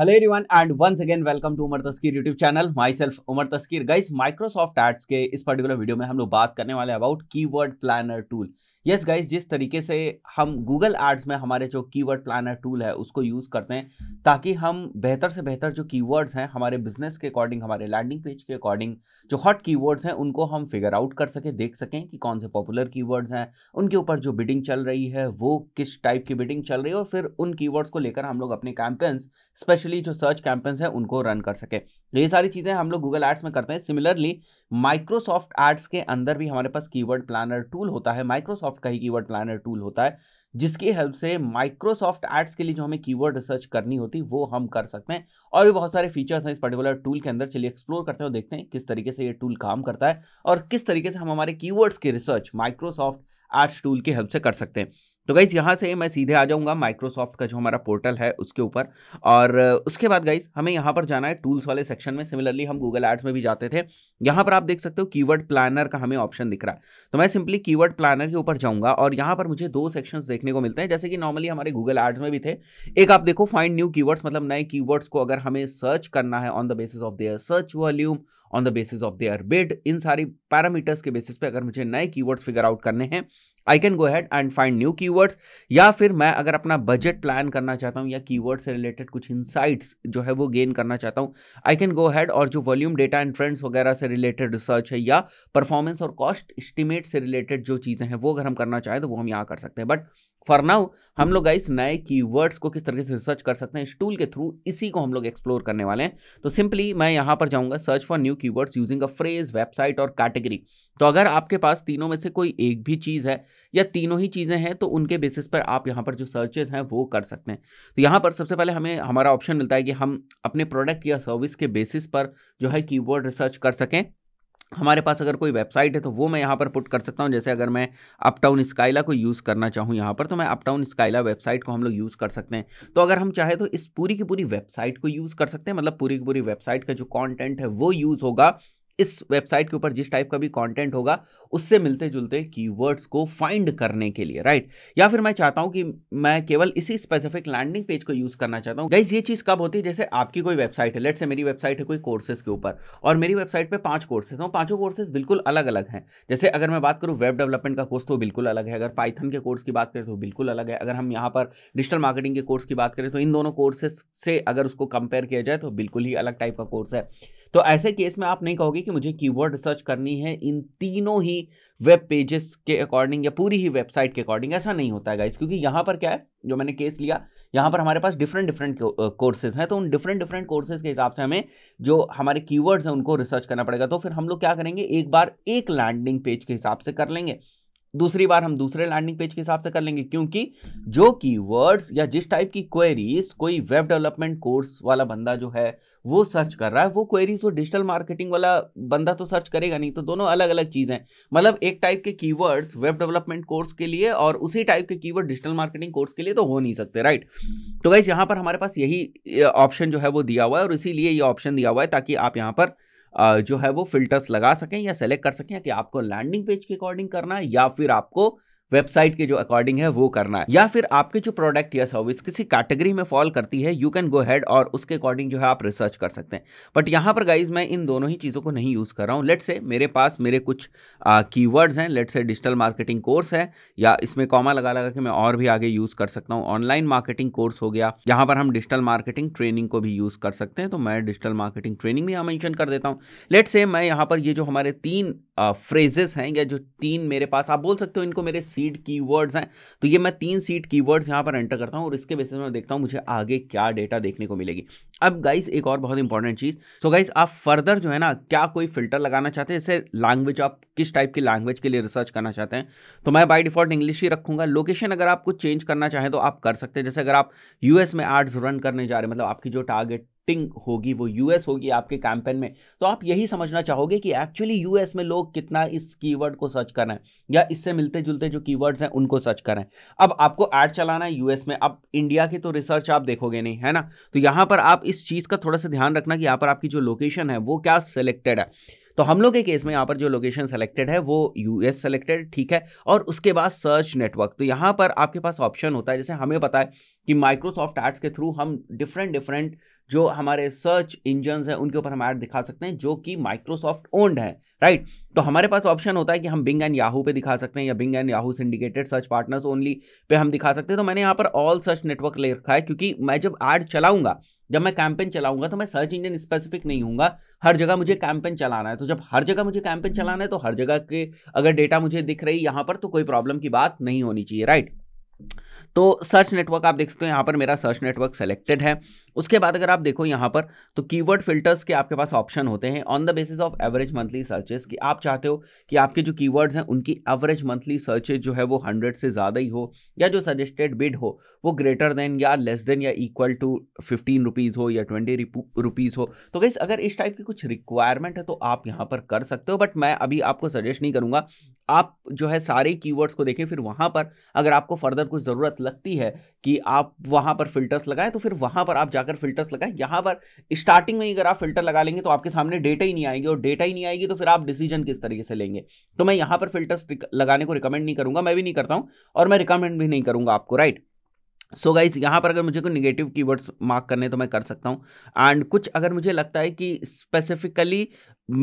Hello everyone and once again welcome to Umar Taskeer YouTube channel myself Umar Taskeer guys Microsoft Ads के इस particular video में हम लोग बात करने वाले about keyword planner tool yes yes guys जिस तरीके से हम गूगल एड्स में हमारे जो कीवर्ड प्लानर टूल है उसको यूज़ करते हैं ताकि हम बेहतर से बेहतर जो कीवर्ड्स हैं हमारे बिजनेस के अकॉर्डिंग हमारे लैंडिंग पेज के अकॉर्डिंग जो हॉट कीवर्ड्स हैं उनको हम फिगर आउट कर सकें देख सकें कि कौन से पॉपुलर कीवर्ड्स हैं उनके ऊपर जो बिडिंग चल रही है वो किस टाइप की बिडिंग चल रही है और फिर उन की को लेकर हम लोग अपने कैंपेन्स स्पेशली जो सर्च कैंपेन्स हैं उनको रन कर सकें ये सारी चीज़ें हम लोग गूगल एड्स में करते हैं सिमिलरली माइक्रोसॉफ्ट एड्स के अंदर भी हमारे पास कीवर्ड प्लानर टूल होता है माइक्रोसॉफ्ट का ही कीवर्ड प्लानर टूल होता है जिसकी हेल्प से माइक्रोसॉफ्ट एड्स के लिए जो हमें कीवर्ड रिसर्च करनी होती वो हम कर सकते हैं और भी बहुत सारे फीचर्स हैं इस पर्टिकुलर टूल के अंदर चलिए एक्सप्लोर करते हैं और देखते हैं किस तरीके से ये टूल काम करता है और किस तरीके से हम हमारे कीवर्ड्स के रिसर्च माइक्रोसॉफ्ट एड्स टूल की हेल्प से कर सकते हैं तो गाइज़ यहाँ से मैं सीधे आ जाऊँगा माइक्रोसॉफ्ट का जो हमारा पोर्टल है उसके ऊपर और उसके बाद गाइज़ हमें यहाँ पर जाना है टूल्स वाले सेक्शन में सिमिलरली हम गूगल एड्स में भी जाते थे यहाँ पर आप देख सकते हो कीवर्ड प्लानर का हमें ऑप्शन दिख रहा है तो मैं सिंपली कीवर्ड प्लानर के ऊपर जाऊँगा और यहाँ पर मुझे दो सेक्शंस देखने को मिलते हैं जैसे कि नॉर्मली हमारे गूगल एड्स में भी थे एक आप देखो फाइंड न्यू की मतलब नए की को अगर हमें सर्च करना है on the basis of their search volume on the basis of their bid इन सारी पैरामीटर्स के बेसिस पे अगर मुझे नए कीवर्ड्स फिगर आउट करने हैं I can go ahead and find new keywords या फिर मैं अगर अपना बजट प्लान करना चाहता हूँ या कीवर्ड से रिलेटेड कुछ इंसाइट्स जो है वो गेन करना चाहता हूँ आई कैन गो हैड और जो वॉल्यूम डेटा एंड ट्रेंड्स वगैरह से रिलेटेड रिसर्च है या परफॉर्मेंस और कॉस्ट इस्टीमेट से रिलेटेड जो चीज़ें हैं वो अगर हम करना चाहें तो वो हम यहाँ कर सकते हैं बट फॉर नाउ हम लोग गाइस नए कीवर्ड्स को किस तरीके से रिसर्च कर सकते हैं इस टूल के थ्रू इसी को हम लोग एक्सप्लोर करने वाले हैं तो सिंपली मैं यहाँ पर जाऊँगा search for new keywords using a phrase website और कैटेगरी तो अगर आपके पास तीनों में से कोई एक भी चीज़ है या तीनों ही चीज़ें हैं तो उनके बेसिस पर आप यहाँ पर जो सर्चेज हैं वो कर सकते हैं तो यहाँ पर सबसे पहले हमें हमारा ऑप्शन मिलता है कि हम अपने प्रोडक्ट या सर्विस के बेसिस पर जो है कीवर्ड रिसर्च कर सकें हमारे पास अगर कोई वेबसाइट है तो वो मैं यहाँ पर पुट कर सकता हूँ जैसे अगर मैं अपटाउन स्काइला को यूज़ करना चाहूँ यहाँ पर तो मैं अपटाउन स्काइला वेबसाइट को हम लोग यूज़ कर सकते हैं तो अगर हम चाहे तो इस पूरी की पूरी वेबसाइट को यूज़ कर सकते हैं मतलब पूरी की पूरी वेबसाइट का जो कॉन्टेंट है वो यूज़ होगा इस वेबसाइट के ऊपर जिस टाइप का भी कंटेंट होगा उससे मिलते जुलते कीवर्ड्स को फाइंड करने के लिए राइट या फिर मैं चाहता हूं कि मैं केवल इसी स्पेसिफिक लैंडिंग पेज को यूज करना चाहता हूं गाइज ये चीज कब होती है जैसे आपकी कोई वेबसाइट है लेट से मेरी वेबसाइट है कोई कोर्सेज के ऊपर और मेरी वेबसाइट पर पांच कोर्सेज हैं पांचों कोर्सेज बिल्कुल अलग अलग हैं जैसे अगर मैं बात करूँ वेब डेवलपमेंट का कोर्स तो बिल्कुल अलग है अगर पाइथन के कोर्स की बात करें तो बिल्कुल अलग है अगर हम यहाँ पर डिजिटल मार्केटिंग के कोर्स की बात करें तो इन दोनों कोर्सेज से अगर उसको कंपेयर किया जाए तो बिल्कुल ही अलग टाइप का कोर्स है तो ऐसे केस में आप नहीं कहोगे कि मुझे कीवर्ड रिसर्च करनी है इन तीनों ही वेब पेजेस के अकॉर्डिंग या पूरी ही वेबसाइट के अकॉर्डिंग ऐसा नहीं होता है गाइस क्योंकि यहाँ पर क्या है जो मैंने केस लिया यहाँ पर हमारे पास डिफरेंट डिफरेंट कोर्सेज हैं तो उन डिफरेंट डिफरेंट कोर्सेज के हिसाब से हमें जो हमारे कीवर्ड्स हैं उनको रिसर्च करना पड़ेगा तो फिर हम लोग क्या करेंगे एक बार एक लैंडिंग पेज के हिसाब से कर लेंगे दूसरी बार हम दूसरे लैंडिंग पेज के हिसाब से कर लेंगे क्योंकि जो वर्ड्स या जिस टाइप की क्वेरीज कोई वेब डेवलपमेंट कोर्स वाला बंदा जो है वो सर्च कर रहा है वो क्वेरीज वो डिजिटल मार्केटिंग वाला बंदा तो सर्च करेगा नहीं तो दोनों अलग अलग चीज़ हैं मतलब एक टाइप के कीवर्ड्स वेब डेवलपमेंट कोर्स के लिए और उसी टाइप के कीवर्ड डिजिटल मार्केटिंग कोर्स के लिए तो हो नहीं सकते राइट तो गाइज यहाँ पर हमारे पास यही ऑप्शन जो है वो दिया हुआ है और इसीलिए ये ऑप्शन दिया हुआ है ताकि आप यहाँ पर जो है वो फिल्टर्स लगा सकें या सेलेक्ट कर सकें कि आपको लैंडिंग पेज के अकॉर्डिंग करना है या फिर आपको वेबसाइट के जो अकॉर्डिंग है वो करना है या फिर आपके जो प्रोडक्ट या सर्विस किसी कैटेगरी में फॉल करती है यू कैन गो हैड और उसके अकॉर्डिंग जो है आप रिसर्च कर सकते हैं बट यहाँ पर गाइज मैं इन दोनों ही चीज़ों को नहीं यूज़ कर रहा हूँ लेट से मेरे पास मेरे कुछ कीवर्ड्स हैं लेट से डिजिटल मार्केटिंग कोर्स है या इसमें कॉमा लगा लगा कि मैं और भी आगे यूज़ कर सकता हूँ ऑनलाइन मार्केटिंग कोर्स हो गया यहाँ पर हम डिजिटल मार्केटिंग ट्रेनिंग को भी यूज़ कर सकते हैं तो मैं डिजिटल मार्केटिंग ट्रेनिंग भी यहाँ मैंशन कर देता हूँ लेट से मैं यहाँ पर ये जो हमारे तीन फ्रेजेस हैं या जो तीन मेरे पास आप बोल सकते हो इनको मेरे सीड कीवर्ड्स हैं तो ये मैं तीन सीड कीवर्ड्स यहाँ पर एंटर करता हूँ और इसके बेसिस में देखता हूँ मुझे आगे क्या डेटा देखने को मिलेगी अब गाइस एक और बहुत इंपॉर्टेंट चीज़ सो so गाइस आप फर्दर जो है ना क्या कोई फिल्टर लगाना चाहते हैं जैसे लैंग्वेज आप किस टाइप की लैंग्वेज के लिए रिसर्च करना चाहते हैं तो मैं बाई डिफॉल्ट इंग्लिश ही रखूँगा लोकेशन अगर आप कुछ चेंज करना चाहें तो आप कर सकते हैं जैसे अगर आप यू में आर्ट्स रन करने जा रहे हैं मतलब आपकी जो टारगेट एक्टिंग होगी वो यूएस होगी आपके कैंपेन में तो आप यही समझना चाहोगे कि एक्चुअली यूएस में लोग कितना इस कीवर्ड को सर्च कर रहे हैं या इससे मिलते जुलते जो कीवर्ड्स हैं उनको सर्च कर रहे हैं अब आपको ऐड चलाना है यूएस में अब इंडिया की तो रिसर्च आप देखोगे नहीं है ना तो यहाँ पर आप इस चीज़ का थोड़ा सा ध्यान रखना कि यहाँ पर आपकी जो लोकेशन है वो क्या सिलेक्टेड है तो हम लोग के केस में यहाँ पर जो लोकेशन सेलेक्टेड है वो यूएस सेलेक्टेड ठीक है और उसके बाद सर्च नेटवर्क तो यहाँ पर आपके पास ऑप्शन होता है जैसे हमें पता है कि माइक्रोसॉफ्ट एड्स के थ्रू हम डिफरेंट डिफरेंट जो हमारे सर्च इंजन हैं उनके ऊपर हम ऐड दिखा सकते हैं जो कि माइक्रोसॉफ्ट ओन्ड है राइट तो हमारे पास ऑप्शन होता है कि हम बिंग एंड याहू पे दिखा सकते हैं या Bing and Yahoo syndicated search partners only पे हम दिखा सकते हैं तो मैंने यहाँ पर ऑल सर्च नेटवर्क ले रखा है क्योंकि मैं जब ऐड चलाऊंगा जब मैं कैंपेन चलाऊंगा तो मैं सर्च इंजन स्पेसिफिक नहीं हूँ हर जगह मुझे कैंपेन चलाना है तो जब हर जगह मुझे कैंपेन चलाना है तो हर जगह के अगर डेटा मुझे दिख रही यहाँ पर तो कोई प्रॉब्लम की बात नहीं होनी चाहिए राइट तो सर्च नेटवर्क आप देख सकते हो यहाँ पर मेरा सर्च नेटवर्क सेलेक्टेड है उसके बाद अगर आप देखो यहाँ पर तो कीवर्ड फिल्टर्स के आपके पास ऑप्शन होते हैं on the basis of average monthly searches कि आप चाहते हो कि आपके जो कीवर्ड्स हैं उनकी एवरेज मंथली सर्चेज जो है वो हंड्रेड से ज़्यादा ही हो या जो सजेस्टेड बिड हो वो ग्रेटर देन या लेस देन या इक्वल टू फिफ्टीन रुपीज़ हो या ट्वेंटी रुपीज़ हो तो गई अगर इस टाइप की कुछ रिक्वायरमेंट है तो आप यहाँ पर कर सकते हो बट मैं अभी आपको सजेस्ट नहीं करूँगा आप जो है सारे कीवर्ड्स को देखें फिर वहाँ पर अगर आपको फर्दर कुछ ज़रूरत लगती है कि आप वहाँ पर फिल्टर्स लगाएं तो फिर वहाँ पर आप जाकर अगर फिल्टर्स लगाएं यहाँ पर स्टार्टिंग में ही अगर आप फिल्टर लगा लेंगे तो आपके सामने डेटा ही नहीं आएगी और डेटा ही नहीं आएगी तो फिर आप डिसीजन किस तरीके से लेंगे तो मैं यहाँ पर फिल्टर्स लगाने को रिकमेंड नहीं करूँगा मैं भी नहीं करता हूँ और मैं रिकमेंड भी नहीं करूँगा आपको राइट सो गाइज यहाँ पर अगर मुझे कोई निगेटिव कीवर्ड्स मार्क करने तो मैं कर सकता हूँ एंड कुछ अगर मुझे लगता है कि स्पेसिफिकली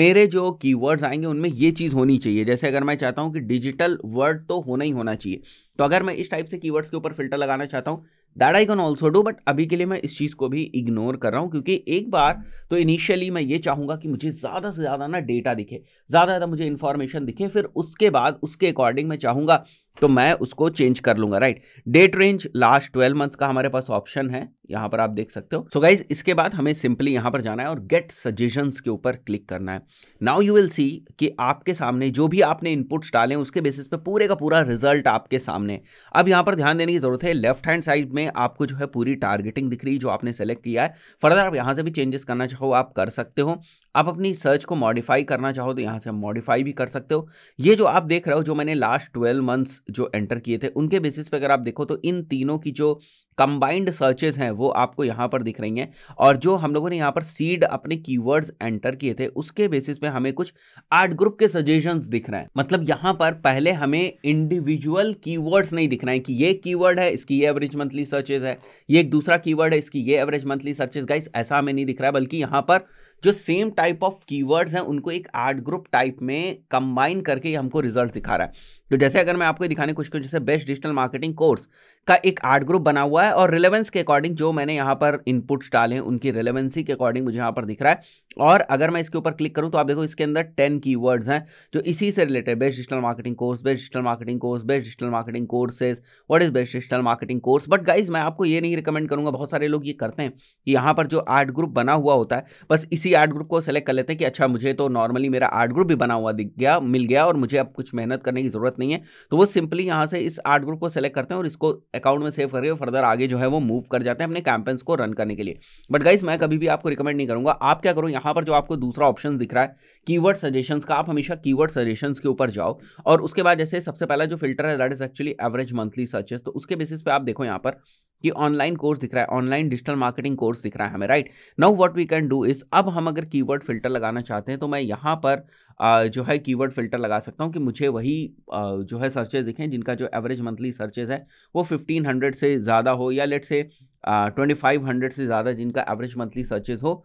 मेरे जो कीवर्ड्स आएंगे उनमें ये चीज़ होनी चाहिए जैसे अगर मैं चाहता हूँ कि डिजिटल वर्ड तो होना ही होना चाहिए तो अगर मैं इस टाइप से कीवर्ड्स के ऊपर फिल्टर लगाना चाहता हूँ that I can also do but अभी के लिए मैं इस चीज़ को भी इग्नोर कर रहा हूँ क्योंकि एक बार तो इनिशियली मैं ये चाहूँगा कि मुझे ज़्यादा से ज़्यादा ना डेटा दिखे ज़्यादा ज़्यादा मुझे इन्फॉर्मेशन दिखे फिर उसके बाद उसके अकॉर्डिंग मैं चाहूँगा तो मैं उसको चेंज कर लूंगा right date range last twelve months का हमारे पास ऑप्शन है यहां पर आप देख सकते हो सो गाइज इसके बाद हमें सिंपली यहां पर जाना है और गेट सजेशन के ऊपर क्लिक करना है नाउ यू विल सी कि आपके सामने जो भी आपने इनपुट्स डाले उसके बेसिस पे पूरे का पूरा रिजल्ट आपके सामने अब यहां पर ध्यान देने की जरूरत है लेफ्ट हैंड साइड में आपको जो है पूरी टारगेटिंग दिख रही जो आपने सेलेक्ट किया है फर्दर आप यहां से भी चेंजेस करना चाहो आप कर सकते हो आप अपनी सर्च को मॉडिफाई करना चाहो तो यहाँ से मॉडिफाई भी कर सकते हो ये जो आप देख रहे हो जो मैंने लास्ट ट्वेल्व मंथ्स जो एंटर किए थे उनके बेसिस पे अगर आप देखो तो इन तीनों की जो कंबाइंड सर्चेज हैं वो आपको यहाँ पर दिख रही हैं और जो हम लोगों ने यहाँ पर सीड अपने कीवर्ड्स एंटर किए थे उसके बेसिस पे हमें कुछ आर्ट ग्रुप के सजेशंस दिख रहे हैं मतलब यहाँ पर पहले हमें इंडिविजुअल कीवर्ड्स नहीं दिख रहे हैं कि ये कीवर्ड है इसकी ये एवरेज मंथली सर्चेज है ये एक दूसरा कीवर्ड है इसकी ये एवरेज मंथली सर्चेज गाइस ऐसा हमें नहीं दिख रहा है बल्कि यहाँ पर जो सेम टाइप ऑफ कीवर्ड्स हैं उनको एक आर्ट ग्रुप टाइप में कंबाइन करके हमको रिजल्ट दिखा रहा है तो जैसे अगर मैं आपको दिखाने की कुछ जैसे बेस्ट डिजिटल मार्केटिंग कोर्स का एक आर्ट ग्रुप बना हुआ है और रिलेवेंस के अकॉर्डिंग जो मैंने यहाँ पर इनपुट्स डाले हैं उनकी रिलेवेंसी के अकॉर्डिंग मुझे यहाँ पर दिख रहा है और अगर मैं इसके ऊपर क्लिक करूँ तो आप देखो इसके अंदर टेन की हैं जो इसी से related best digital marketing course best digital marketing course best digital marketing courses what is best digital marketing course but guys मैं आपको ये नहीं रिकमेंड करूँगा बहुत सारे लोग ये करते हैं कि यहाँ पर जो आर्ट ग्रुप बना हुआ होता है बस इसी आर्ट ग्रुप को सेलेक्ट कर लेते हैं कि अच्छा मुझे तो नॉर्मली मेरा आर्ट ग्रुप भी बना हुआ दिख गया मिल गया और मुझे अब कुछ मेहनत करने की ज़रूरत नहीं है तो वो सिंपली यहाँ से इस आर्ट ग्रुप को सेलेक्ट करते हैं और इसको अकाउंट में सेव करके फर्दर आगे जो है वो मूव कर जाते हैं अपने कैंपेन्स को रन करने के लिए बट गाइज मैं कभी भी आपको रिकमेंड नहीं करूँगा आप क्या करो यहाँ पर जो आपको दूसरा ऑप्शन दिख रहा है कीवर्ड सजेशंस का आप हमेशा कीवर्ड सजेशंस के ऊपर जाओ और उसके बाद जैसे सबसे पहला जो फिल्टर है that is actually average monthly searches तो उसके बेसिस पे आप देखो यहाँ पर कि ऑनलाइन कोर्स दिख रहा है ऑनलाइन डिजिटल मार्केटिंग कोर्स दिख रहा है हमें right now what we can do is अब हम अगर कीवर्ड फिल्टर लगाना चाहते हैं तो मैं यहाँ पर जो है कीवर्ड फिल्टर लगा सकता हूँ कि मुझे वही जो है सर्चेज दिखें जिनका जो एवरेज मंथली सर्चेज है वो हंड्रेड से ज़्यादा हो या लेट से ट्वेंटी फाइव हंड्रेड से ज़्यादा जिनका एवरेज मंथली सर्चेज हो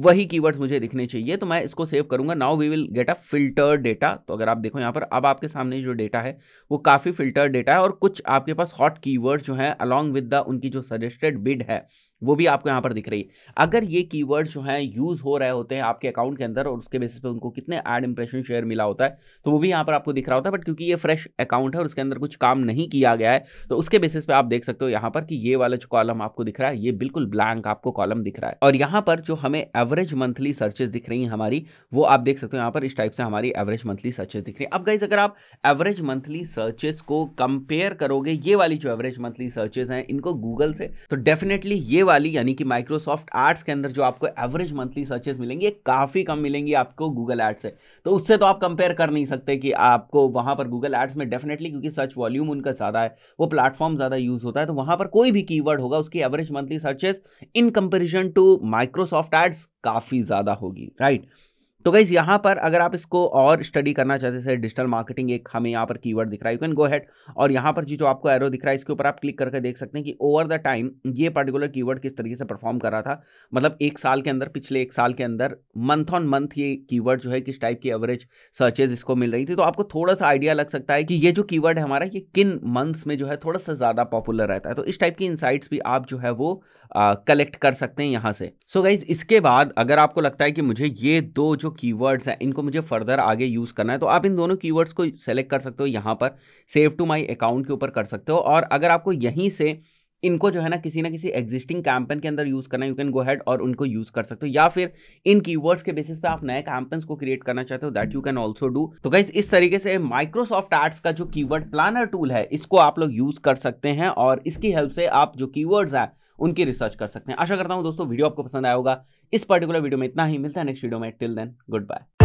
वही कीवर्ड्स मुझे दिखने चाहिए तो मैं इसको सेव करूंगा now we will get a filter data तो अगर आप देखो यहाँ पर अब आपके सामने जो डेटा है वो काफ़ी फिल्टर डेटा है और कुछ आपके पास हॉट कीवर्ड्स जो हैं अलॉन्ग विद द उनकी जो सजेस्टेड बिड है वो भी आपको यहाँ पर दिख रही है अगर ये कीवर्ड जो हैं यूज़ हो रहे होते हैं आपके अकाउंट के अंदर और उसके बेसिस पे उनको कितने एड इंप्रेशन शेयर मिला होता है तो वो भी यहाँ पर आपको दिख रहा होता है बट क्योंकि ये फ्रेश अकाउंट है और उसके अंदर कुछ काम नहीं किया गया है तो उसके बेसिस पे आप देख सकते हो यहाँ पर कि ये वाला जो कॉलम आपको दिख रहा है ये बिल्कुल ब्लैंक आपको कॉलम दिख रहा है और यहाँ पर जो हमें एवरेज मंथली सर्चेज दिख रही हैं हमारी वो आप देख सकते हो यहाँ पर इस टाइप से हमारी एवरेज मंथली सर्चेज दिख रही है अब गाइज अगर आप एवरेज मंथली सर्चेज को कंपेयर करोगे ये वाली जो एवरेज मंथली सर्चेज हैं इनको गूगल से तो डेफिनेटली ये वाली यानी कि माइक्रोसॉफ्ट आर्ट्स के अंदर जो आपको एवरेज मंथली सर्चेस मिलेंगी काफ़ी कम मिलेंगी आपको गूगल एड्स से तो उससे तो आप कंपेयर कर नहीं सकते कि आपको वहाँ पर गूगल एड्स में डेफिनेटली क्योंकि सर्च वॉल्यूम उनका ज़्यादा है वो प्लेटफॉर्म ज़्यादा यूज़ होता है तो वहाँ पर कोई भी कीवर्ड होगा उसकी average monthly searches in comparison to Microsoft Ads काफ़ी ज़्यादा होगी राइट right? तो गाइज यहाँ पर अगर आप इसको और स्टडी करना चाहते हैं डिजिटल मार्केटिंग एक हमें यहाँ पर कीवर्ड दिख रहा है यू कैन गो हैड और यहाँ पर जो आपको एरो दिख रहा है इसके ऊपर आप क्लिक करके देख सकते हैं कि ओवर द टाइम ये पर्टिकुलर कीवर्ड किस तरीके से परफॉर्म कर रहा था मतलब एक साल के अंदर पिछले एक साल के अंदर मंथ ऑन मंथ ये कीवर्ड जो है किस टाइप की एवरेज सर्चेज इसको मिल रही थी तो आपको थोड़ा सा आइडिया लग सकता है कि ये जो कीवर्ड है हमारा ये किन मंथ्स में जो है थोड़ा सा ज़्यादा पॉपुलर रहता है तो इस टाइप की इंसाइट्स भी आप जो है वो कलेक्ट कर सकते हैं यहाँ से सो so गाइज इसके बाद अगर आपको लगता है कि मुझे ये दो जो कीवर्ड्स हैं इनको मुझे फर्दर आगे यूज़ करना है तो आप इन दोनों कीवर्ड्स को सेलेक्ट कर सकते हो यहाँ पर सेव टू माई अकाउंट के ऊपर कर सकते हो और अगर आपको यहीं से इनको जो है ना किसी ना किसी एग्जिस्टिंग कैंपेन के अंदर यूज़ करना यू कैन गो हैड और उनको यूज़ कर सकते हो या फिर इन कीवर्ड्स के बेसिस पे आप नए कैंपेन्स को क्रिएट करना चाहते हो that you can also do तो गाइज इस तरीके से माइक्रोसॉफ्ट एड्स का जो कीवर्ड प्लानर टूल है इसको आप लोग यूज़ कर सकते हैं और इसकी हेल्प से आप जो कीवर्ड्स हैं उनकी रिसर्च कर सकते हैं आशा करता हूँ दोस्तों वीडियो आपको पसंद आएगा इस पर्टिकुलर वीडियो में इतना ही मिलता है नेक्स्ट वीडियो में टिल देन गुड बाय